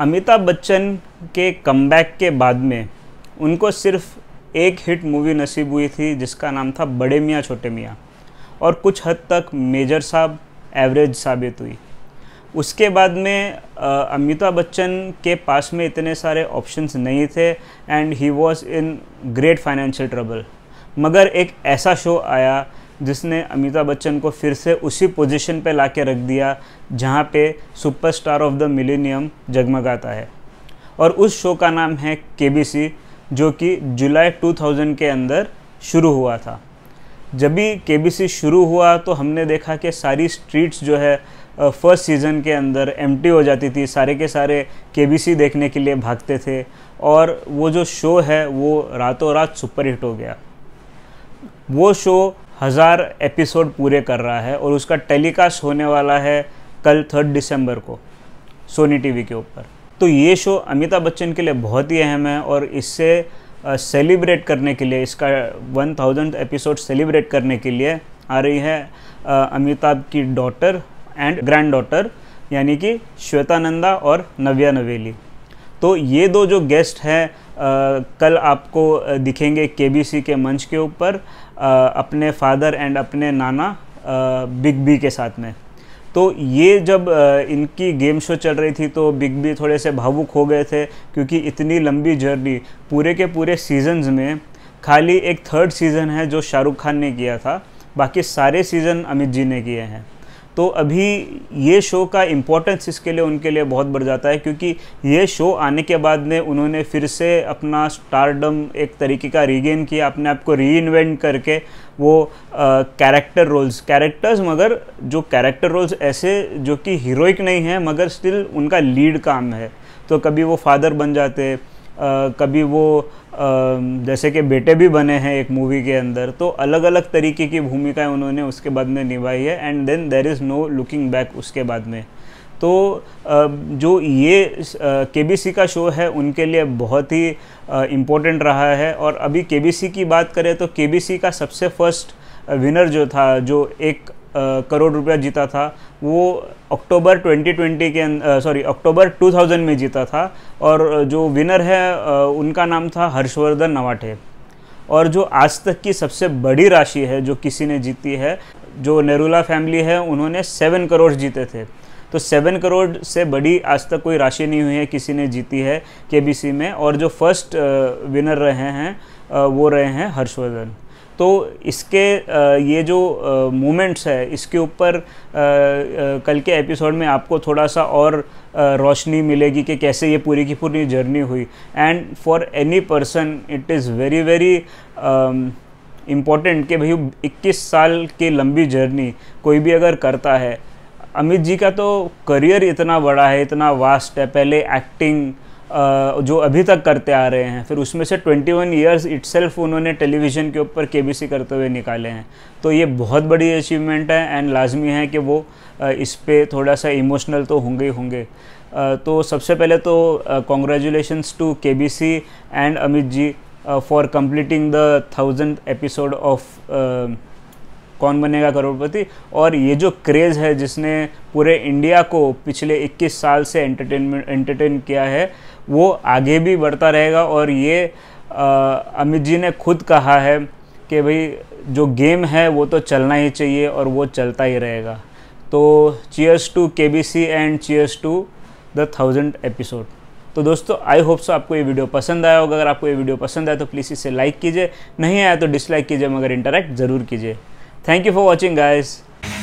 अमिताभ बच्चन के कम के बाद में उनको सिर्फ एक हिट मूवी नसीब हुई थी जिसका नाम था बड़े मियाँ छोटे मियाँ और कुछ हद तक मेजर साहब एवरेज साबित हुई उसके बाद में अमिताभ बच्चन के पास में इतने सारे ऑप्शंस नहीं थे and he was in great financial trouble मगर एक ऐसा शो आया जिसने अमिताभ बच्चन को फिर से उसी पोजीशन पे के रख दिया जहाँ पे सुपरस्टार ऑफ द मिलेनियम जगमगाता है और उस शो का नाम है के जो कि जुलाई 2000 के अंदर शुरू हुआ था जब भी के शुरू हुआ तो हमने देखा कि सारी स्ट्रीट्स जो है फर्स्ट सीज़न के अंदर एम हो जाती थी सारे के सारे के देखने के लिए भागते थे और वो जो शो है वो रातों रात सुपरहिट हो गया वो शो हज़ार एपिसोड पूरे कर रहा है और उसका टेलीकास्ट होने वाला है कल थर्ड दिसंबर को सोनी टीवी के ऊपर तो ये शो अमिताभ बच्चन के लिए बहुत ही अहम है और इससे सेलिब्रेट करने के लिए इसका वन थाउजेंड एपिसोड सेलिब्रेट करने के लिए आ रही है अमिताभ की डॉटर एंड ग्रैंड डॉटर यानी कि श्वेतानंदा और नव्या नवेली तो ये दो जो गेस्ट हैं कल आपको दिखेंगे केबीसी के मंच के ऊपर अपने फादर एंड अपने नाना बिग बी के साथ में तो ये जब इनकी गेम शो चल रही थी तो बिग बी थोड़े से भावुक हो गए थे क्योंकि इतनी लंबी जर्नी पूरे के पूरे सीजन्स में खाली एक थर्ड सीज़न है जो शाहरुख खान ने किया था बाकी सारे सीज़न अमित जी ने किए हैं तो अभी ये शो का इम्पोर्टेंस इसके लिए उनके लिए बहुत बढ़ जाता है क्योंकि ये शो आने के बाद में उन्होंने फिर से अपना स्टारडम एक तरीके का रीगेन किया अपने आप को री करके वो कैरेक्टर रोल्स कैरेक्टर्स मगर जो कैरेक्टर रोल्स ऐसे जो कि हीरोइक नहीं हैं मगर स्टिल उनका लीड काम है तो कभी वो फादर बन जाते कभी वो जैसे कि बेटे भी बने हैं एक मूवी के अंदर तो अलग अलग तरीके की भूमिकाएं उन्होंने उसके बाद में निभाई है and then there is no looking back उसके बाद में तो जो ये के का शो है उनके लिए बहुत ही इम्पोर्टेंट रहा है और अभी के की बात करें तो के का सबसे फर्स्ट विनर जो था जो एक करोड़ रुपया जीता था वो अक्टूबर 2020 के सॉरी अं, अक्टूबर 2000 में जीता था और जो विनर है उनका नाम था हर्षवर्धन नवाठे और जो आज तक की सबसे बड़ी राशि है जो किसी ने जीती है जो नेरुला फैमिली है उन्होंने सेवन करोड़ जीते थे तो सेवन करोड़ से बड़ी आज तक कोई राशि नहीं हुई है किसी ने जीती है केबीसी में और जो फर्स्ट विनर रहे हैं वो रहे हैं हर्षवर्धन तो इसके ये जो मोमेंट्स है इसके ऊपर कल के एपिसोड में आपको थोड़ा सा और रोशनी मिलेगी कि कैसे ये पूरी की पूरी जर्नी हुई and for any person it is very very important कि भाई 21 साल की लंबी जर्नी कोई भी अगर करता है अमित जी का तो करियर इतना बड़ा है इतना वास्ट है पहले एक्टिंग जो अभी तक करते आ रहे हैं फिर उसमें से 21 वन ईयर्स इट उन्होंने टेलीविज़न के ऊपर के करते हुए निकाले हैं तो ये बहुत बड़ी अचीवमेंट है एंड लाजमी है कि वो इस पर थोड़ा सा इमोशनल तो होंगे ही होंगे तो सबसे पहले तो congratulation to K B C and Amit ji for completing the thousand episode of Kaun Banega करोड़पति और ये जो क्रेज़ है जिसने पूरे इंडिया को पिछले 21 साल से एंटरटेनमेंट एंटरटेन किया है वो आगे भी बढ़ता रहेगा और ये अमित जी ने खुद कहा है कि भाई जो गेम है वो तो चलना ही चाहिए और वो चलता ही रहेगा तो cheers to K B C and cheers to the thousand episode तो दोस्तों आई होप सो आपको ये वीडियो पसंद आया होगा अगर आपको ये वीडियो पसंद आया तो प्लीज़ इसे लाइक कीजिए नहीं आया तो डिसलाइक कीजिए मगर इंटरेक्ट ज़रूर कीजिए thank you for watching guys